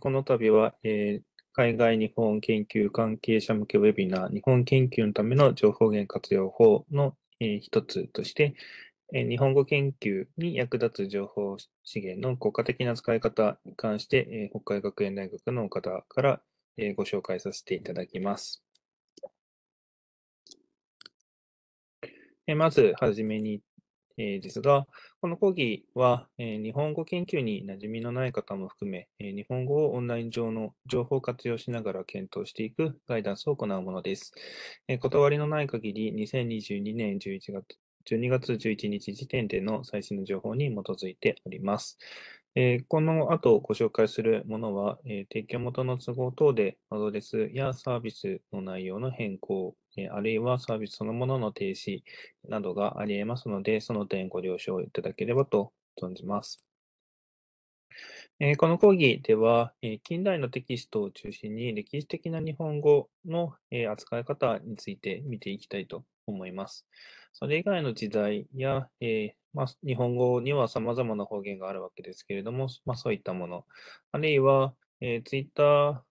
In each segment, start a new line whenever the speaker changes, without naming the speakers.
この度は、えー、海外日本研究関係者向けウェビナー、日本研究のための情報源活用法の、えー、一つとして、えー、日本語研究に役立つ情報資源の効果的な使い方に関して、えー、北海学園大学の方から、えー、ご紹介させていただきます。えー、まず、はじめに、えー、ですが、この講義は、え日本語研究に馴染みのない方も含め、え日本語をオンライン上の情報活用しながら検討していくガイダンスを行うものです。え断りのない限り、2022年11月12月11日時点での最新の情報に基づいております。えー、この後ご紹介するものは、えー、提供元の都合等でアドレスやサービスの内容の変更、えー、あるいはサービスそのものの停止などがあり得ますので、その点ご了承いただければと存じます。えー、この講義では、えー、近代のテキストを中心に歴史的な日本語の、えー、扱い方について見ていきたいと思います。それ以外の時代や、えー、まあ、日本語には様々な方言があるわけですけれども、まあ、そういったもの、あるいは、えー、Twitter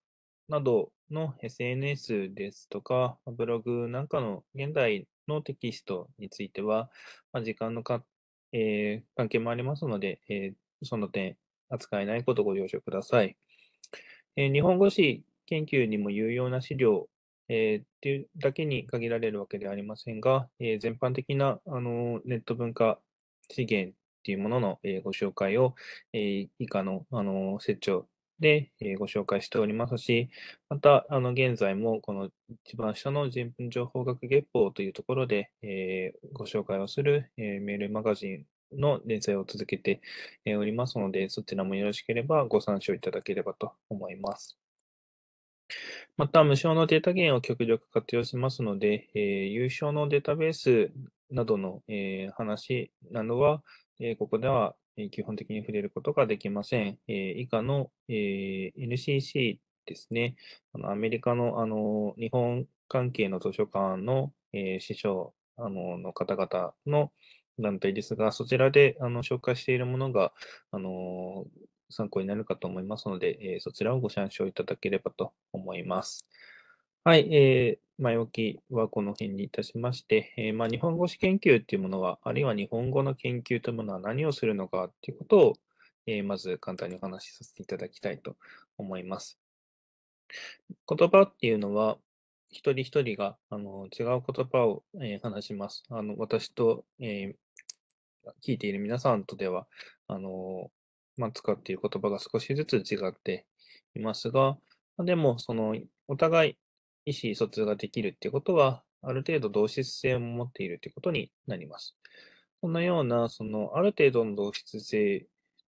などの SNS ですとか、ブログなんかの現代のテキストについては、まあ、時間のか、えー、関係もありますので、えー、その点、扱えないことをご了承ください。えー、日本語史研究にも有用な資料えー、っていうだけに限られるわけではありませんが、えー、全般的なあのネット文化資源っていうものの、えー、ご紹介を、え以下のあの設置で、えご紹介しておりますし、また、あの、現在も、この一番下の人文情報学月報というところで、えご紹介をする、えメールマガジンの連載を続けておりますので、そちらもよろしければご参照いただければと思います。また、無償のデータ源を極力活用しますので、えー有償のデータベースなどの、えー話などは、えーここではえ基本的に触れることができません。えー以下の、えー NCC ですね、あのアメリカのあの日本関係の図書館の、えー師匠あのの方々の団体ですが、そちらであの紹介しているものが、あの参考になるかと思いますので、えー、そちらをご参照いただければと思います。はい、えー、前置きはこの辺にいたしまして、えー、まあ、日本語史研究というものは、あるいは日本語の研究というものは何をするのかということを、えまず簡単にお話しさせていただきたいと思います。言葉っていうのは、一人一人があの違う言葉を、え話します。あの私と、え聞いている皆さんとでは、あのまあ、使っている言葉が少しずつ違っていますが、でも、その、お互い意思疎通ができるっていうことは、ある程度同質性を持っているということになります。そのような、その、ある程度の同質性っ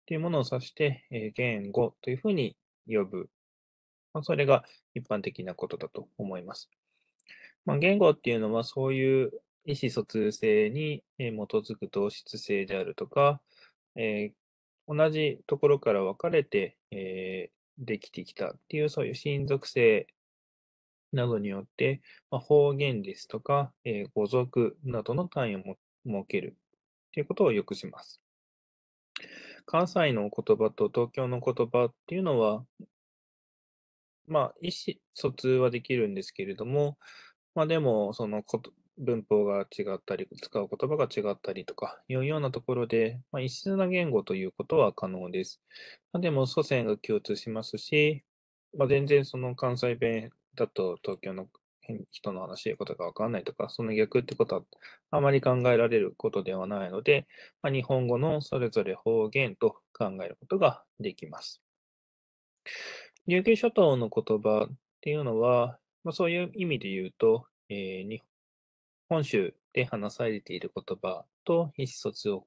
ていうものを指して、え言語というふうに呼ぶ。まあ、それが一般的なことだと思います。まあ、言語っていうのは、そういう意思疎通性に基づく同質性であるとか、え同じところから分かれて、えー、できてきたっていう、そういう親族性などによって、まあ、方言ですとか、えー、語族などの単位を設けるということをよくします。関西の言葉と東京の言葉っていうのは、まあ、意思疎通はできるんですけれども、まあでも、そのこと、文法が違ったり、使う言葉が違ったりとかいうようなところで、まあ、異質な言語ということは可能です。でも、祖先が共通しますし、まあ、全然その関西弁だと東京の人の話してことがわかんないとか、その逆ってことはあまり考えられることではないので、まあ、日本語のそれぞれ方言と考えることができます。琉球諸島の言葉っていうのは、まあ、そういう意味で言うと、えー、本州で話されている言葉と意思疎通を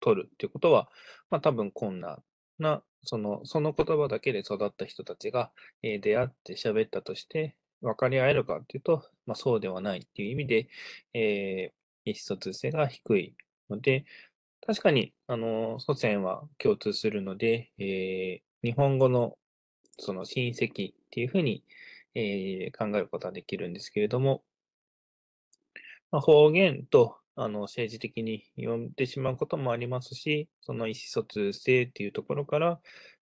取るっていうことは、まあ、多分困難な、その、その言葉だけで育った人たちが、えー、出会って喋ったとして、分かり合えるかっていうと、まあ、そうではないっていう意味で、えー、意思疎通性が低いので、確かに、あの、祖先は共通するので、えー、日本語の、その親戚っていうふうに、えー、考えることはできるんですけれども、ま方言とあの政治的に読んでしまうこともありますし、その意思疎通性っていうところから、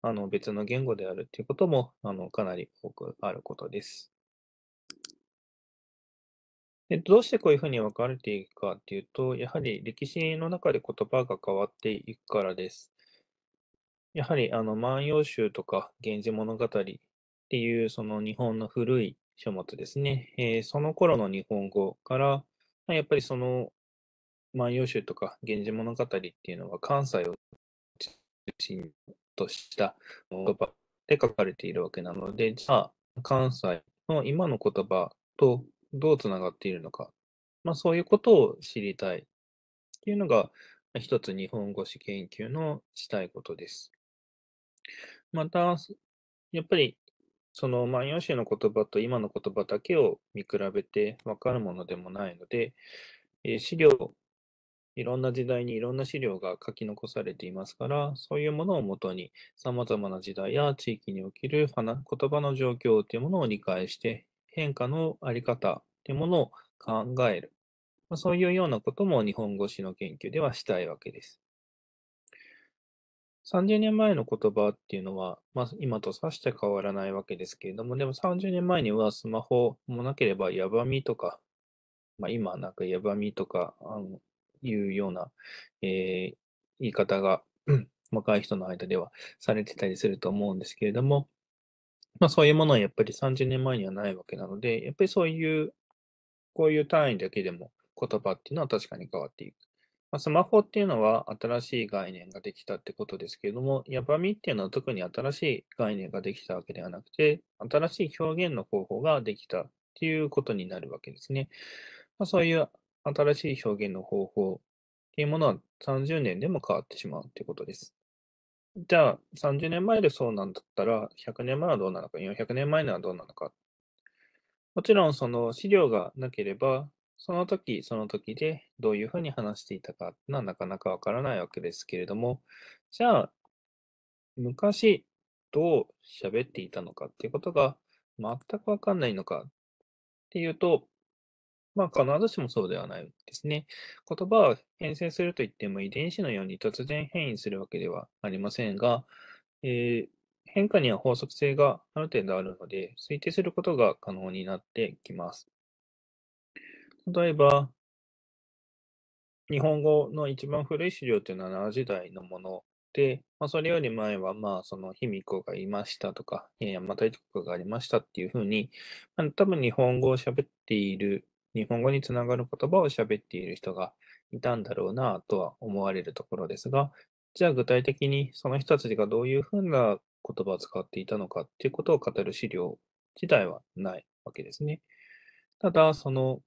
あの別の言語であるっていうこともあのかなり多くあることです。でどうしてこういうふうに分かれていくかっていうと、やはり歴史の中で言葉が変わっていくからです。やはりあの万葉集とか源氏物語っていうその日本の古い書物ですね、えー、その頃の日本語からまあ、やっぱりその、万葉集とか源氏物語っていうのは関西を中心とした言葉で書かれているわけなので、じゃあ、関西の今の言葉とどうつながっているのか、まあ、そういうことを知りたいっていうのが、一つ日本語史研究のしたいことです。また、やっぱりその万葉集の言葉と今の言葉だけを見比べてわかるものでもないので、えー、資料、いろんな時代にいろんな資料が書き残されていますから、そういうものをもとに、様々な時代や地域における言葉の状況というものを理解して、変化のあり方というものを考える。まあ、そういうようなことも日本語史の研究ではしたいわけです。30年前の言葉っていうのは、まあ、今とさして変わらないわけですけれども、でも30年前にはスマホもなければやばみとか、まあ、今なんかやばみとかあのいうような、えー言い方が若い人の間ではされてたりすると思うんですけれども、まあ、そういうものはやっぱり30年前にはないわけなので、やっぱりそういう、こういう単位だけでも言葉っていうのは確かに変わっていく。まあ、スマホっていうのは新しい概念ができたってことですけれども、ヤバみっていうのは特に新しい概念ができたわけではなくて、新しい表現の方法ができたっていうことになるわけですね。まあ、そういう新しい表現の方法っていうものは30年でも変わってしまうってことです。じゃあ、30年前でそうなんだったら、100年前はどうなのか、400年前ならどうなのか。もちろん、その資料がなければ、その時その時でどういうふうに話していたかっていうのはなかなかわからないわけですけれども、じゃあ、昔どう喋っていたのかっていうことが全くわかんないのかっていうと、まあ必ずしもそうではないですね。言葉は変遷するといっても遺伝子のように突然変異するわけではありませんが、えー、変化には法則性がある程度あるので、推定することが可能になってきます。例えば、日本語の一番古い資料っていうのは7時代のもので、まあ、それより前は、まあ、その、卑弥呼がいましたとか、えー、邪馬台国がありましたっていうふうに、まあ、多分日本語を喋っている、日本語につながる言葉を喋っている人がいたんだろうなとは思われるところですが、じゃあ具体的にその人たちがどういうふうな言葉を使っていたのかっていうことを語る資料自体はないわけですね。ただ、その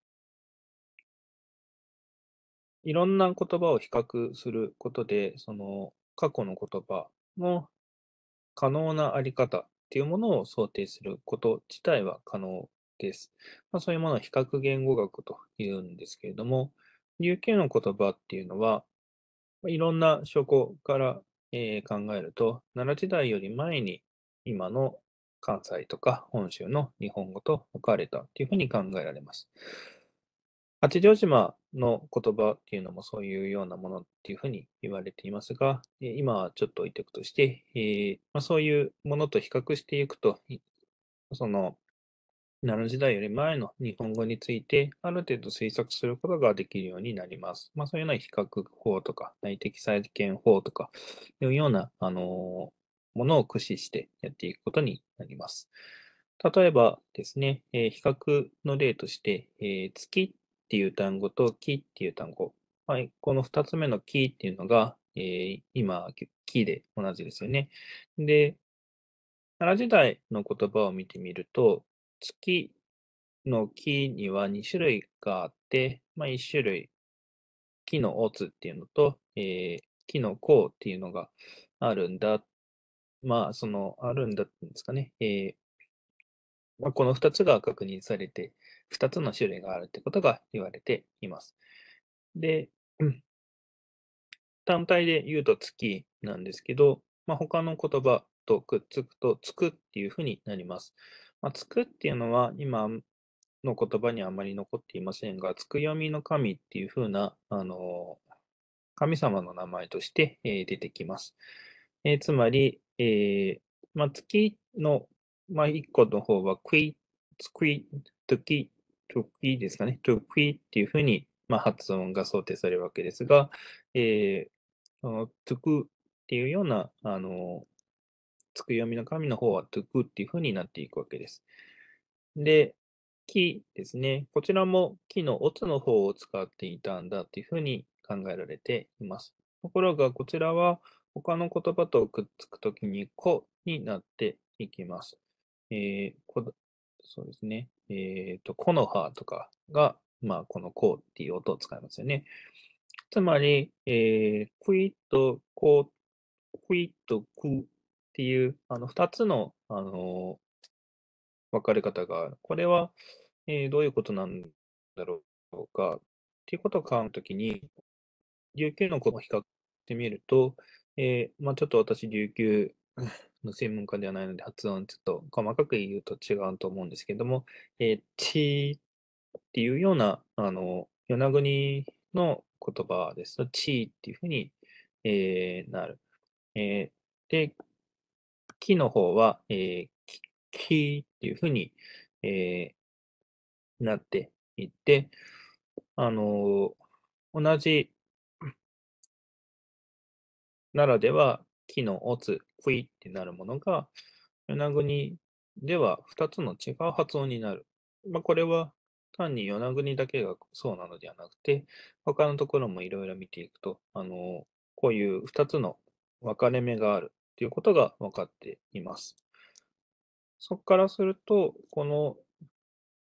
いろんな言葉を比較することで、その過去の言葉の可能なあり方っていうものを想定すること自体は可能です。まあ、そういうものを比較言語学というんですけれども、琉球の言葉っていうのは、いろんな証拠から、え考えると、奈良時代より前に今の関西とか本州の日本語と分かれたというふうに考えられます。八丈島の言葉っていうのもそういうようなものっていうふうに言われていますが、今はちょっと置いておくとして、えー、まあ、そういうものと比較していくと、その奈良時代より前の日本語について、ある程度推測することができるようになります。まあ、そういうような比較法とか、内的再建法とか、いうような、あのものを駆使してやっていくことになります。例えばですね、えー、比較の例として、えー、月っていう単語と木っていう単語。はい、この2つ目の木っていうのが、えー、今、木で同じですよね。で、奈良時代の言葉を見てみると、月の木には2種類があって、まあ、1種類、木の乙っていうのと、えー、木の甲っていうのがあるんだ。まあ、その、あるんだっていうんですかね。えーまあ、この2つが確認されて2つの種類があるってことが言われています。で、単体で言うと月なんですけど、まあ、他の言葉とくっつくと、つくっていうふうになります。まあ、つくっていうのは今の言葉にあまり残っていませんが、つくよみの神っていうふうな、あの、神様の名前として、えー、出てきます。えー、つまり、えーまあ、月の、まあ、1個の方は、くい、つくい、とき曲いいですかね、曲いっていうふうに、まあ、発音が想定されるわけですが、えー、トゥクっていうような、あの、つく読みの紙の方はトゥクっていうふうになっていくわけです。で、木ですね。こちらも木のオツの方を使っていたんだというふうに考えられています。ところが、こちらは他の言葉とくっつくときに子になっていきます。えー、そうですね。えっ、ー、と、コノハとかが、まあ、このコうっていう音を使いますよね。つまり、えー、クイッとコう、クイッとクっていう、あの、二つの、あの分かれ方がある。これは、えー、どういうことなんだろうか、っていうことを考えるときに、琉球の子を比較してみると、えー、まあちょっと私、琉球の専門家ではないので、発音ちょっと細かく言うと違うと思うんですけども、えー、ちっていうような、あの、与那国の言葉ですと、ちっていうふうに、えー、なる。えー、で、木の方は、えー、木っていうふうに、えー、なっていって、あの同じ、ならでは、木のオツこいいってなるものが、与那国では2つの違う発音になる。まあ、これは単に与那国だけがそうなのではなくて、他のところもいろいろ見ていくと、あの、こういう2つの分かれ目があるということが分かっています。そこからすると、この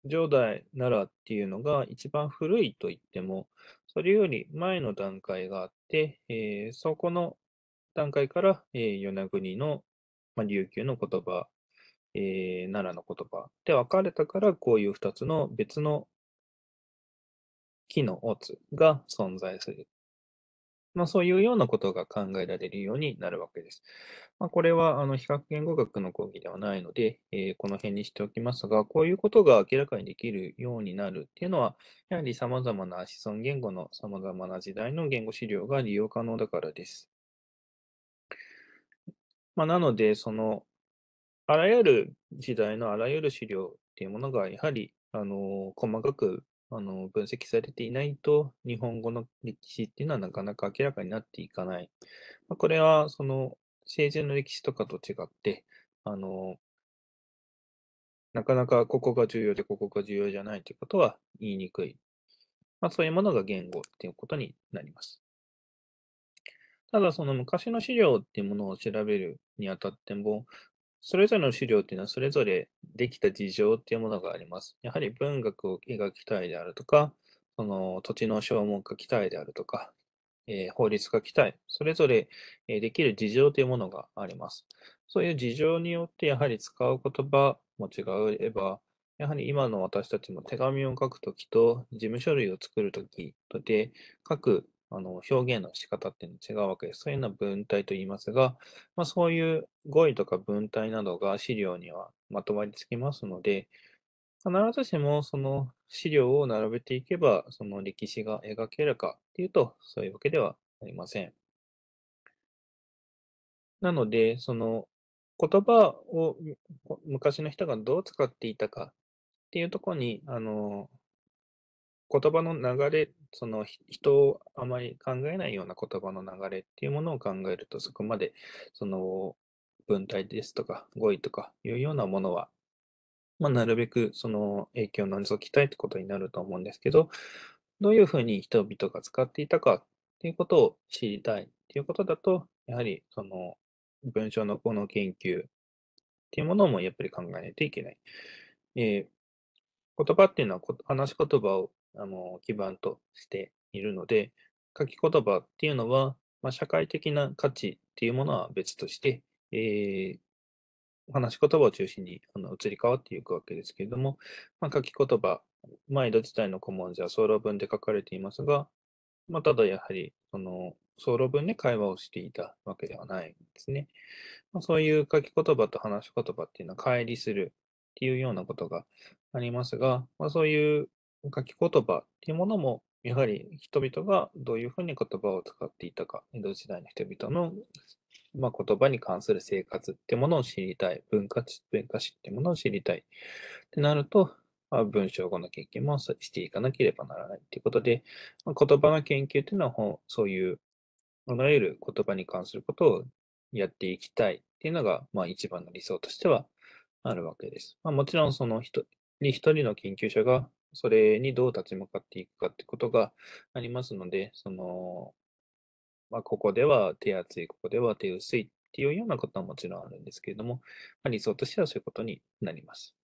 上代奈良っていうのが一番古いと言っても、それより前の段階があって、えー、そこの段階から、えー、与那国の、まあ、琉球の言葉、えー、奈良の言葉で分かれたから、こういう2つの別の木のオツが存在する。まあ、そういうようなことが考えられるようになるわけです。まあ、これはあの比較言語学の講義ではないので、えー、この辺にしておきますが、こういうことが明らかにできるようになるっていうのは、やはり様々な子孫言語の様々な時代の言語資料が利用可能だからです。まあ、なので、その、あらゆる時代のあらゆる資料っていうものが、やはり、あの、細かく、あの、分析されていないと、日本語の歴史っていうのはなかなか明らかになっていかない。まあ、これは、その、政治の歴史とかと違って、あの、なかなかここが重要でここが重要じゃないということは言いにくい。まあ、そういうものが言語っていうことになります。ただ、その昔の資料っていうものを調べるにあたっても、それぞれの資料というのはそれぞれできた事情というものがあります。やはり文学を描きたいであるとか、その土地の消耗が期待であるとか、えー、法律が期待、それぞれ、えできる事情というものがあります。そういう事情によってやはり使う言葉も違えば、やはり今の私たちも手紙を書くときと事務書類を作るときとで、各あの表現の仕方っていうのは違うわけです。そういうのは文体と言いますが、まあ、そういう語彙とか文体などが資料にはまとまりつきますので、必ずしもその資料を並べていけば、その歴史が描けるかっていうと、そういうわけではありません。なので、その言葉を昔の人がどう使っていたかっていうところに、あの、言葉の流れ、その人をあまり考えないような言葉の流れっていうものを考えると、そこまでその文体ですとか語彙とかいうようなものは、まあ、なるべくその影響を除きたいってことになると思うんですけど、どういうふうに人々が使っていたかっていうことを知りたいっていうことだと、やはりその文章のこの研究っていうものもやっぱり考えないといけない。えー言葉っていうのは話し言葉をあの基盤としているので、書き言葉っていうのは、まあ、社会的な価値っていうものは別として、えー、話し言葉を中心にあの移り変わっていくわけですけれども、まあ、書き言葉、毎度時代の古文字は総論文で書かれていますが、まあ、ただやはり、その、総論文で会話をしていたわけではないんですね。まあ、そういう書き言葉と話し言葉っていうのは乖離するっていうようなことがありますが、まあ、そういう書き言葉っていうものも、やはり人々がどういうふうに言葉を使っていたか、江戸時代の人々の、まあ、言葉に関する生活ってものを知りたい、文化文化史ってものを知りたいってなると、まあ、文章語の研究もしていかなければならないということで、まあ、言葉の研究というのは、そういう、あらゆる言葉に関することをやっていきたいっていうのが、まあ、一番の理想としてはあるわけです。まあ、もちろん、その一人一人の研究者がそれにどう立ち向かっていくかってことがありますので、その、まあ、ここでは手厚い、ここでは手薄いっていうようなことはもちろんあるんですけれども、まあ、理想としてはそういうことになります。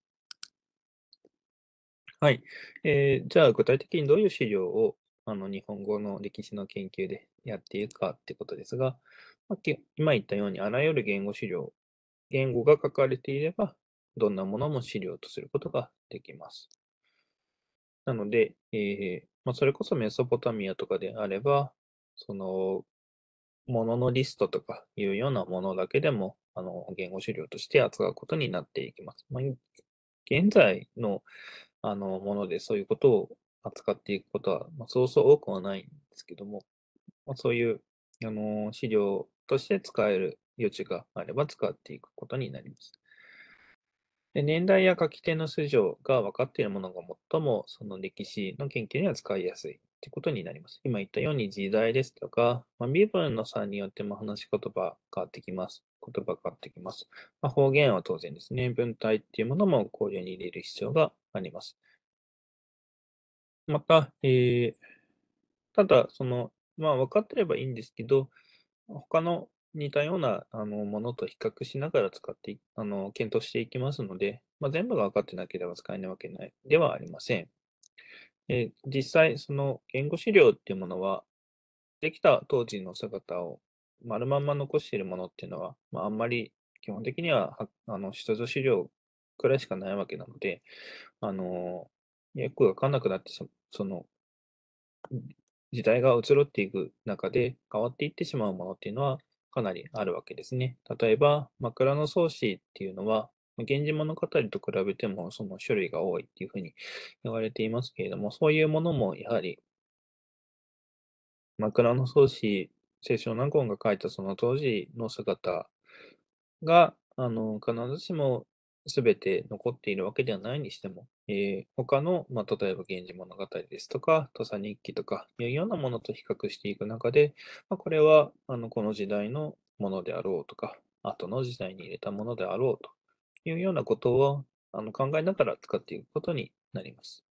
はい。えー、じゃあ、具体的にどういう資料をあの日本語の歴史の研究でやっていくかってことですが、まあ、今言ったようにあらゆる言語資料、言語が書かれていれば、どんなものも資料とすることができます。なので、えー、まあ、それこそメソポタミアとかであれば、その、もののリストとかいうようなものだけでも、あの、言語資料として扱うことになっていきます。まあ、現在の、あの、ものでそういうことを扱っていくことは、まあ、そうそう多くはないんですけども、まあ、そういう、あの、資料として使える余地があれば使っていくことになります。で年代や書き手の素性が分かっているものが最もその歴史の研究には使いやすいってことになります。今言ったように時代ですとか、まあ、身分の差によっても話し言葉変わってきます。言葉変わってきます。まあ、方言は当然ですね。文体っていうものも考慮に入れる必要があります。また、えー、ただ、その、まあ分かってればいいんですけど、他の似たようなあのものと比較しながら使ってあの検討していきますので、まあ、全部が分かってなければ使えないわけないではありません。え実際、その言語資料っていうものは、できた当時の姿を丸まんま残しているものっていうのは、まあ、あんまり基本的にはあの出土資料くらいしかないわけなので、あのよく分かんなくなってそ、その、時代が移ろっていく中で変わっていってしまうものっていうのは、かなりあるわけですね。例えば、枕草子っていうのは、源氏物語と比べてもその種類が多いっていうふうに言われていますけれども、そういうものもやはり、枕草子、清少納言が書いたその当時の姿が、あの、必ずしも全て残っているわけではないにしても、えー、他の、まあ、例えば源氏物語ですとか、土佐日記とかいうようなものと比較していく中で、まあ、これはあのこの時代のものであろうとか、後の時代に入れたものであろうというようなことをあの考えながら使っていくことになります。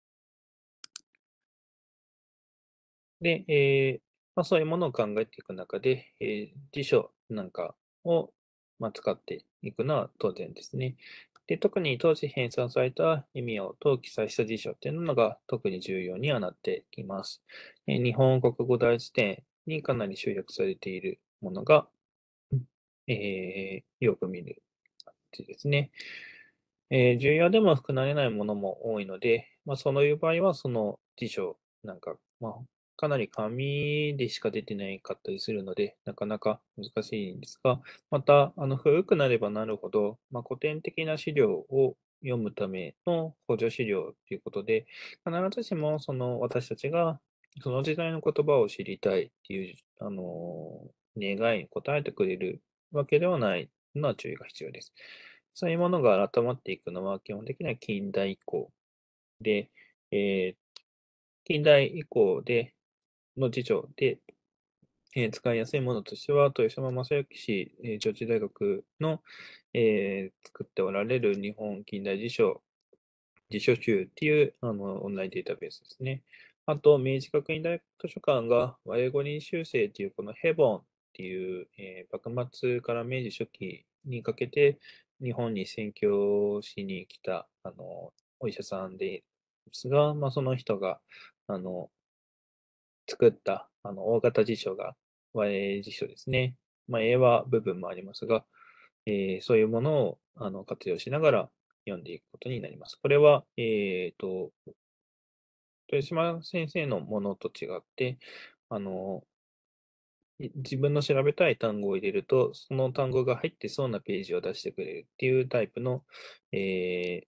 で、えー、まあ、そういうものを考えていく中で、えー、辞書なんかを、まあ、使っていくのは当然ですね。で特に当時編纂された意味をと記載した辞書っていうのが特に重要にはなってきます。え日本国語大辞典にかなり集約されているものが、えー、よく見る感じですね。えー、重要でも含まれないものも多いので、まあ、そういう場合はその辞書なんか、まあ、かなり紙でしか出てないかったりするので、なかなか難しいんですが、また、あの、古くなればなるほど、まあ、古典的な資料を読むための補助資料ということで、必ずしも、その、私たちが、その時代の言葉を知りたいっていう、あの、願いに応えてくれるわけではないのは注意が必要です。そういうものが改まっていくのは、基本的には近代以降で、えー、近代以降で、の次長で、えー、使いやすいものとしては、豊島正幸氏、えー、上智大学の、えー、作っておられる日本近代辞書、辞書集っていうあのオンラインデータベースですね。あと、明治学院大学図書館が和英語練修正っていうこのヘボンっていう、えー、幕末から明治初期にかけて日本に宣教しに来たあのお医者さんですが、まあ、その人があの作ったあの大型辞書が和英辞書ですね。まあ、英和部分もありますが、えー、そういうものをあの活用しながら読んでいくことになります。これは、えっ、ー、と、豊島先生のものと違って、あの、自分の調べたい単語を入れると、その単語が入ってそうなページを出してくれるっていうタイプの、えー、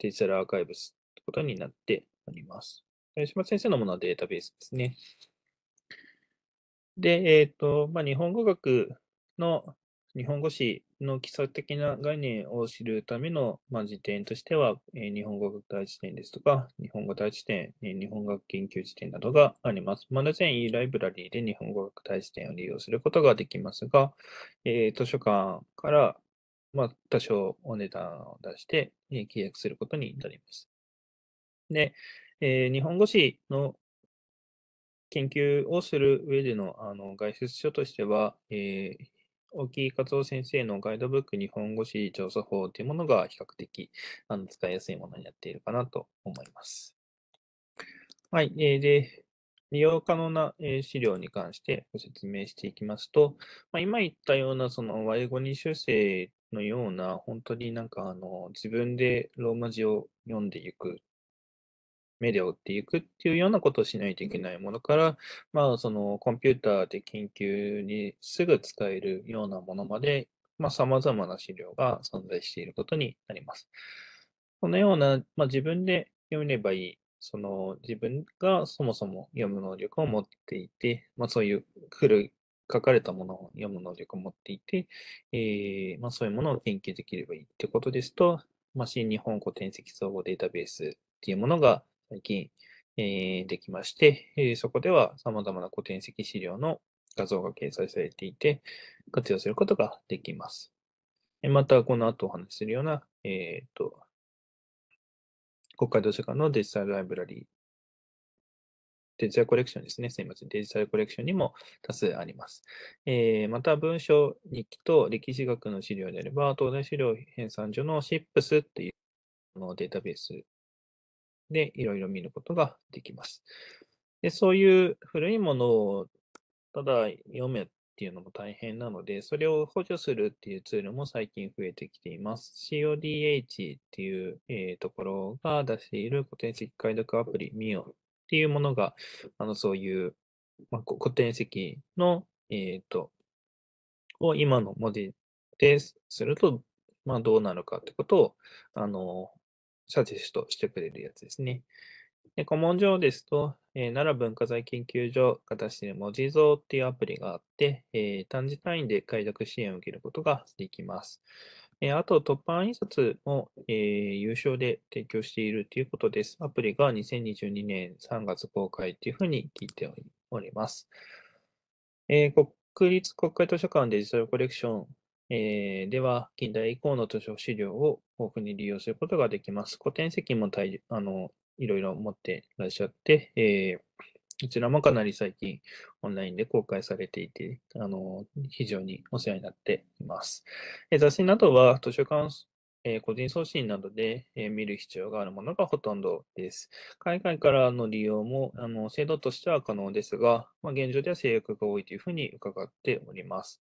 デジタルアーカイブスってことになっております。島先生のものはデータベースですね。で、えっ、ー、と、まあ、日本語学の日本語史の基礎的な概念を知るための、まあ、辞典としては、えー、日本語学大辞典ですとか、日本語大辞典、えー、日本学研究辞典などがあります。まだ全 e ライブラリーで日本語学大辞典を利用することができますが、えー、図書館から、まあ、多少お値段を出して、え契約することになります。で、えー、日本語史の研究をする上でのあの外出書としては、えー、大木克夫先生のガイドブック日本語史調査法というものが比較的あの使いやすいものになっているかなと思います。はい。えー、で、利用可能な資料に関してご説明していきますと、まあ、今言ったようなそのイゴニ修正のような、本当になんかあの自分でローマ字を読んでいく目で追っていくっていうようなことをしないといけないものから、まあ、そのコンピューターで研究にすぐ使えるようなものまで、まあ、様々な資料が存在していることになります。このような、まあ、自分で読めばいい、その自分がそもそも読む能力を持っていて、まあ、そういう古い書かれたものを読む能力を持っていて、えー、まあ、そういうものを研究できればいいってことですと、まあ、新日本古典籍総合データベースっていうものが最近、えー、できまして、えー、そこでは様々な古典籍資料の画像が掲載されていて、活用することができます。また、この後お話しするような、えっ、と、国会図書館のデジタルライブラリー、デジタルコレクションですね。すみません。デジタルコレクションにも多数あります。えー、また、文章、日記と歴史学の資料であれば、東大資料編纂所の SIPS っていうのデータベースで、いろいろ見ることができます。で、そういう古いものをただ読めっていうのも大変なので、それを補助するっていうツールも最近増えてきています。CODH っていう、えー、ところが出している古典籍解読アプリ MIO っていうものが、あのそういう、まあ、古典籍の、えっ、ー、と、を今の文字ですると、まあ、どうなるかってことを、あの、サジェストしてくれるやつですね。で、古文書ですと、えー、奈良文化財研究所が出している文字像っていうアプリがあって、えー、短時単位で解読支援を受けることができます。えー、あと、突版印刷も、え有償で提供しているということです。アプリが2022年3月公開というふうに聞いております。え国立国会図書館デジタルコレクションえー、では、近代以降の図書資料を豊富に利用することができます。古典籍もあのいろいろ持っていらっしゃって、えー、こちらもかなり最近オンラインで公開されていて、あの非常にお世話になっています。えー、雑誌などは図書館え個人送信などで、え見る必要があるものがほとんどです。海外からの利用もあの制度としては可能ですが、まあ、現状では制約が多いというふうに伺っております。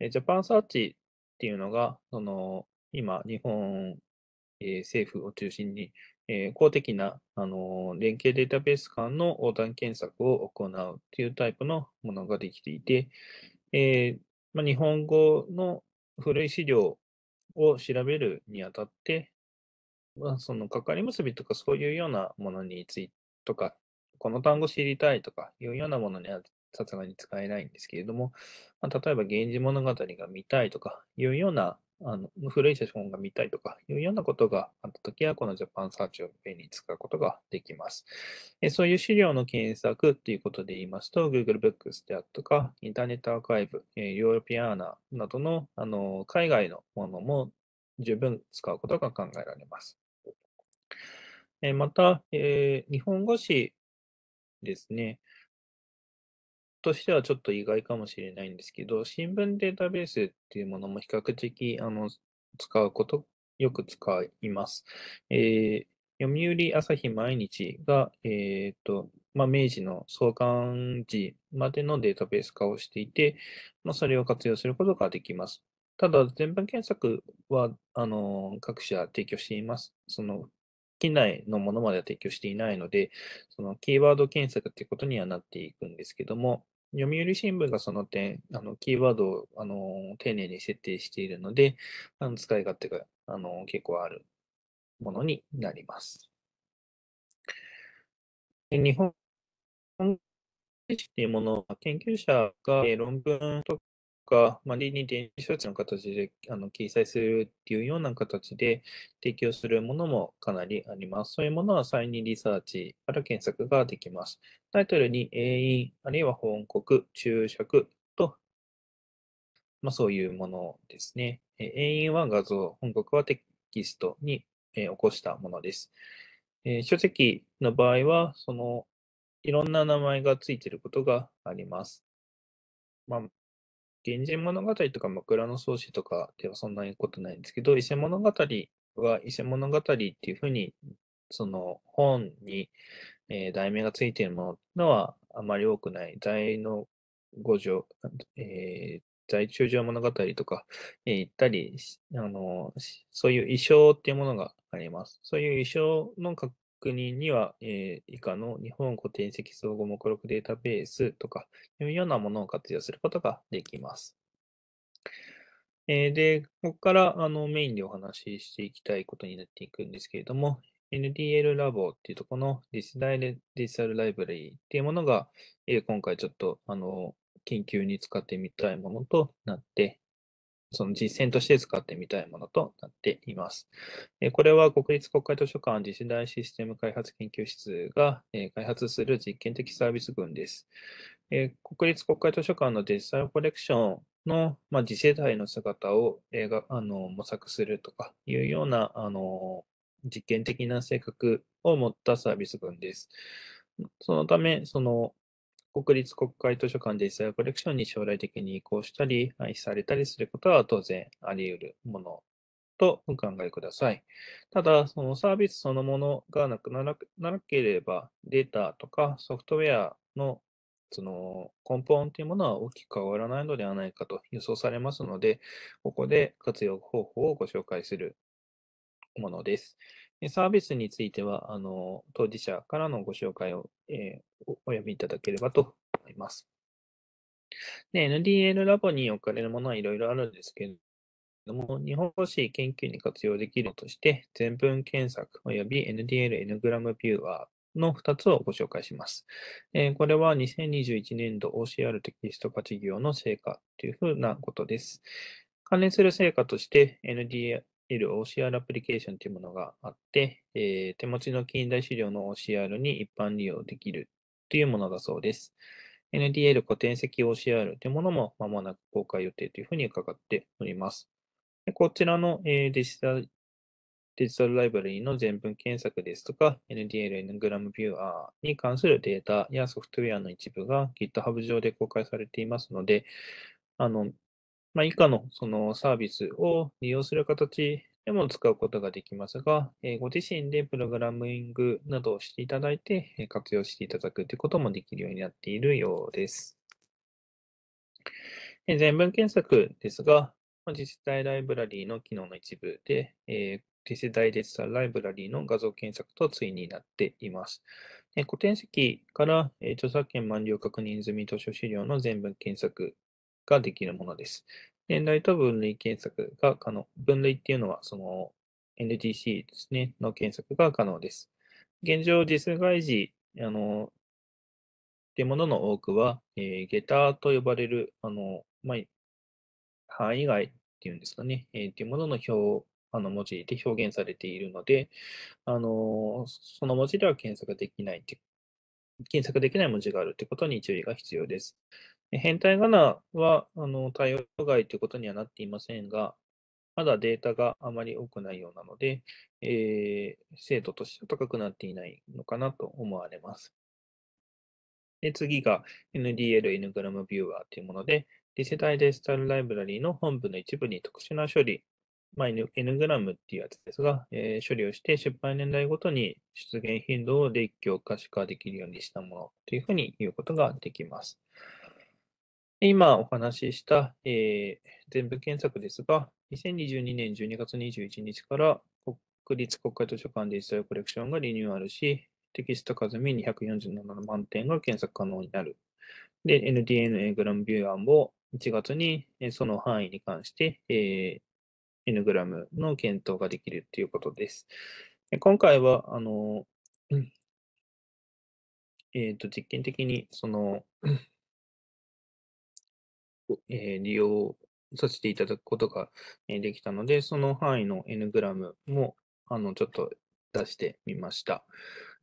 えジャパンサーチっていうのが、その今、日本、え政府を中心に、え公的な、あの連携データベース間の横断検索を行うというタイプのものができていて、えー、まあ、日本語の古い資料を調べるにあたって、まあ、その関わり結びとかそういうようなものについてとか、この単語知りたいとかいうようなものにあさすがに使えないんですけれども、まあ、例えば、源氏物語が見たいとかいうような、あの古い写真が見たいとかいうようなことがあったときは、このジャパンサーチを便利に使うことができます。えそういう資料の検索ということで言いますと、Google Books であっりとか、インターネットアーカイブ、えヨーロピアーナなどのあの海外のものも十分使うことが考えられます。えまた、えー、日本語詞ですね、としてはちょっと意外かもしれないんですけど、新聞データベースっていうものも比較的あの使うこと、よく使います。えー、読売朝日毎日が、えーとまあ、明治の創刊時までのデータベース化をしていて、まあ、それを活用することができます。ただ、全文検索はあの各社提供しています。その機内のものまでは提供していないので、そのキーワード検索ってことにはなっていくんですけども、読売新聞がその点、あのキーワードをあの丁寧に設定しているので、あの使い勝手があの結構あるものになります。日本っていうものは研究者が論文とか、まあ、例に電子書籍の形であの掲載するっていうような形で提供するものもかなりあります。そういうものは再認リサーチから検索ができます。タイトルに永遠、あるいは本国、注釈と、まあ、そういうものですね。永遠は画像、本国はテキストに、え起こしたものです。えー、書籍の場合は、そのいろんな名前がついていることがあります。まあ源氏物語とか枕草子とかではそんなにことないんですけど、伊勢物語は伊勢物語っていうふうに、その本に、えー、題名がついているものはあまり多くない。在の五条、えー、在中条物語とか、えー、行ったり、あの、そういう意装っていうものがあります。そういう衣装の確認には、えー、以下の日本古典遺跡総合目録データベースとかいうようなものを活用することができます。えー、で、ここからあのメインでお話ししていきたいことになっていくんですけれども、NDL ラボっていうとこの次世代デジタルライブラリーっていうものが、えー、今回ちょっとあの研究に使ってみたいものとなってその実践として使ってみたいものとなっています。これは国立国会図書館次世代システム開発研究室が開発する実験的サービス群です。国立国会図書館のデジタルコレクションの、ま次世代の姿をあの模索するとかいうようなあの実験的な性格を持ったサービス群です。そのため、その国立国会図書館デジタルコレクションに将来的に移行したり、廃止されたりすることは当然あり得るものとお考えください。ただ、そのサービスそのものがなくならなければ、データとかソフトウェアのその根本というものは大きく変わらないのではないかと予想されますので、ここで活用方法をご紹介するものです。サービスについては、あの、当事者からのご紹介を、えー、お呼びいただければと思います。で、NDL ラボに置かれるものはいろいろあるんですけれども、日本語史研究に活用できるとして、全文検索及び NDL N グラムビューアー、の2つをご紹介します。えー、これは2021年度 OCR テキスト事業の成果というふうなことです。関連する成果として NDL L OCR アプリケーションというものがあって、えー、手持ちの近代資料の OCR に一般利用できるというものだそうです。NDL 古典籍 OCR というものもまもなく公開予定というふうに伺っております。でこちらの、えー、デジタルデジタルライブラリーの全文検索ですとか、NDL n グラムビューアーに関するデータやソフトウェアの一部が GitHub 上で公開されていますので、あの、まあ、以下のそのサービスを利用する形でも使うことができますが、えご自身でプログラミングなどをしていただいて、活用していただくということもできるようになっているようです。全文検索ですが、自実際ライブラリーの機能の一部で、え次世代デジタルライブラリーの画像検索と対になっています。古典籍から著作権満了確認済み図書資料の全文検索ができるものです。年代と分類検索が可能。分類っていうのは、その NDC ですね、の検索が可能です。現状、実外時、あの、っていうものの多くは、えー、下駄と呼ばれる、あの、まあ、範囲外っていうんですかね、えー、っていうものの表、あの、文字で表現されているので、あの、その文字では検索できないって、検索できない文字があるってことに注意が必要です。変態仮名はあの対応外ということにはなっていませんが、まだデータがあまり多くないようなので、えー、精度として高くなっていないのかなと思われます。で次が NDL、N グラムビューワーというもので、次世代デジタルライブラリーの本部の一部に特殊な処理、まあ、N グラムっていうやつですが、えー、処理をして出版年代ごとに出現頻度を列挙可視化できるようにしたものというふうに言うことができます。今お話しした、えー、全部検索ですが、2022年12月21日から国立国会図書館デジタルコレクションがリニューアルし、テキスト数見247万点が検索可能になる。で、NDNA グラムビューアンも1月にその範囲に関して、えー、N グラムの検討ができるということです。今回は、あの、えっ、ー、と、実験的に、その、えー、利用させていただくことができたので、その範囲の N グラムもあのちょっと出してみました。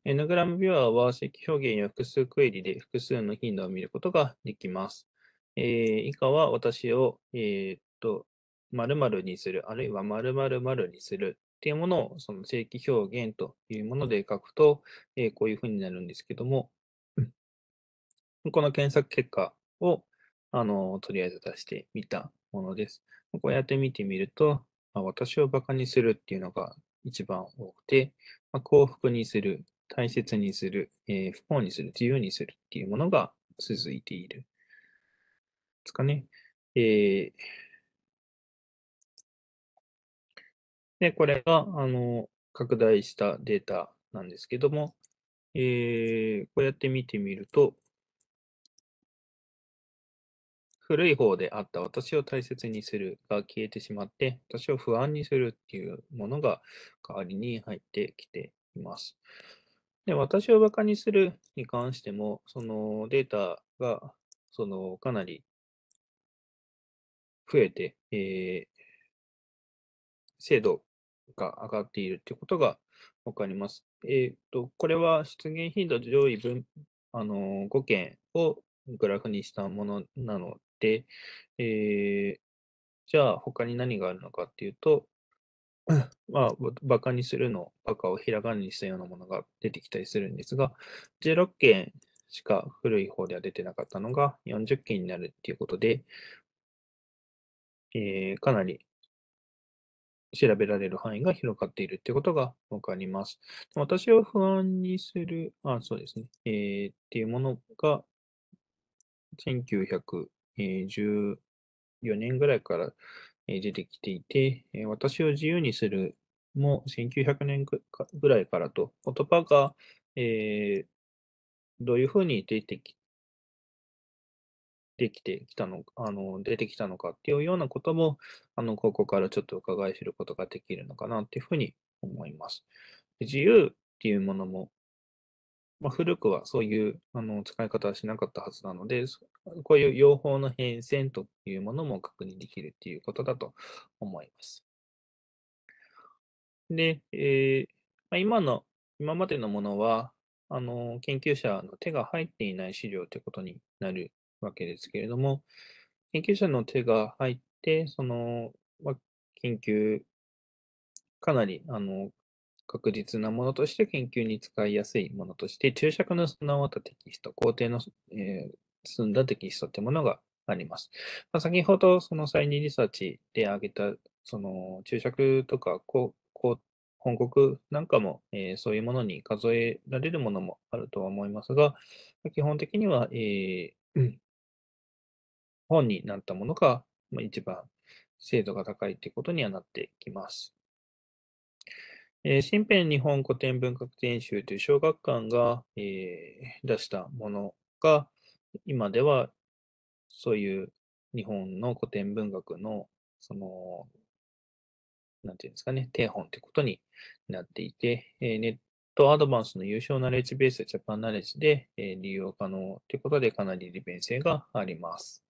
N グラムビュアーは積表現や複数クエリで複数の頻度を見ることができます。えー、以下は私を、えー、っと、〇〇にする、あるいは〇〇〇にするっていうものをその正規表現というもので書くと、えー、こういうふうになるんですけども、この検索結果を、あの、とりあえず出してみたものです。こうやって見てみると、まあ、私を馬鹿にするっていうのが一番多くて、まあ、幸福にする、大切にする、えー、不幸にする、自由にするっていうものが続いている。ですかね。えー、で、これが、あの、拡大したデータなんですけども、えー、こうやって見てみると、古い方であった私を大切にするが消えてしまって、私を不安にするっていうものが代わりに入ってきています。で私をバカにするに関しても、そのデータがそのかなり増えて、えー、精度が上がっているということがわかります。えっ、ー、と、これは出現頻度上位分、あの5件をグラフにしたものなの、えー、じゃあ他に何があるのかっていうと、まあ、バカにするの、バカをひらがなにしたようなものが出てきたりするんですが、16件しか古い方では出てなかったのが40件になるっていうことで、えー、かなり調べられる範囲が広がっているってことがわかります。私を不安にする、あ、そうですね、えー、っていうものが1 9 0 14年ぐらいから出てきていて、私を自由にするも1900年ぐらいからと、言葉が、えー、どういうふうに出てきできてきたのあの出てきたのかっていうようなこともあのここからちょっと伺い知ることができるのかなっていうふうに思います。自由っていうものもまあ、古くはそういうあの使い方はしなかったはずなので、こういう用法の変遷というものも確認できるということだと思います。で、えー、まあ、今の、今までのものは、あの、研究者の手が入っていない資料ということになるわけですけれども、研究者の手が入って、その、まあ、研究、かなり、あの、確実なものとして研究に使いやすいものとして、注釈の備わったテキスト、工程の、えー、進んだテキストってものがあります。まあ、先ほど、その再任リサーチで挙げた、その注釈とか、こう、こう、本国なんかも、えー、そういうものに数えられるものもあるとは思いますが、基本的には、えー、本になったものが一番精度が高いということにはなってきます。えー、新編日本古典文学研修という小学館が、えー、出したものが、今ではそういう日本の古典文学の、その、なんていうんですかね、定本ということになっていて、えー、ネットアドバンスの優勝ナレッジベースジャパンナレッジで、えー、利用可能ということでかなり利便性があります。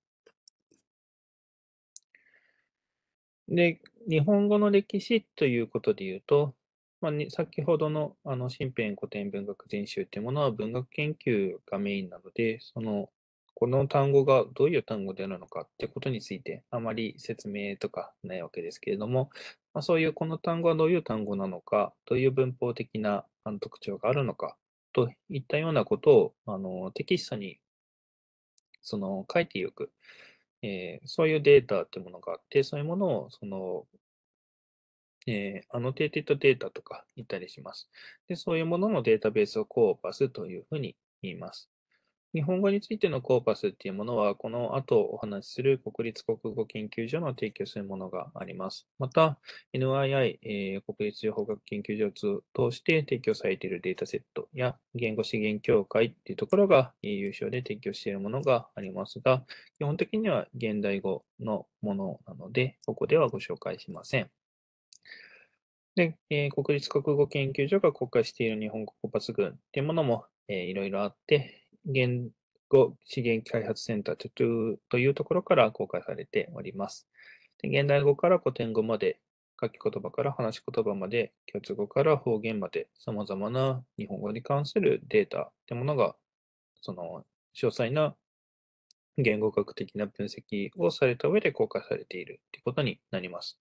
で、日本語の歴史ということで言うと、まあ、先ほどのあの新編古典文学全集というものは文学研究がメインなので、そのこの単語がどういう単語であるのかってことについてあまり説明とかないわけですけれども、まあ、そういうこの単語はどういう単語なのか、どういう文法的な特徴があるのかといったようなことをあのテキストにその書いていく、えー、そういうデータというものがあって、そういうものをそのえー、アノテーテッドデータとか言ったりします。で、そういうもののデータベースをコーパスというふうに言います。日本語についてのコーパスっていうものは、この後お話しする国立国語研究所の提供するものがあります。また、NII、えー、国立情報学研究所を通して提供されているデータセットや言語資源協会っていうところが、え優勝で提供しているものがありますが、基本的には現代語のものなので、ここではご紹介しません。で、えー、国立国語研究所が公開している日本国語抜群っていうものも、えー、いろいろあって、言語資源開発センターというところから公開されております。で現代語から古典語まで、書き言葉から話し言葉まで、共通語から方言まで、様々な日本語に関するデータってものが、その詳細な言語学的な分析をされた上で公開されているということになります。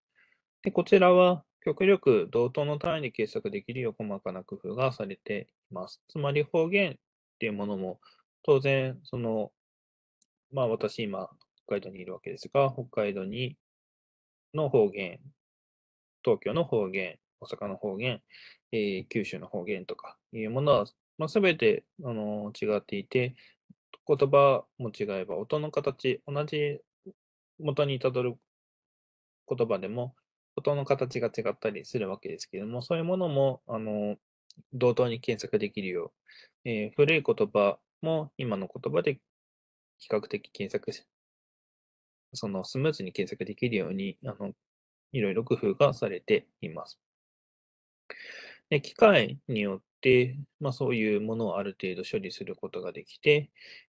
で、こちらは、極力同等の単位で計測できるよう細かな工夫がされています。つまり方言っていうものも、当然、その、まあ私今、北海道にいるわけですが、北海道にの方言、東京の方言、大阪の方言、えー、九州の方言とかいうものは、まあ、全て、あの違っていて、言葉も違えば音の形、同じ元にたどる言葉でも音の形が違ったりするわけですけども、そういうものも、あの、同等に検索できるよう、えー、古い言葉も今の言葉で比較的検索し、そのスムーズに検索できるように、あの、いろいろ工夫がされています。で機械によって、まあ、そういうものをある程度処理することができて、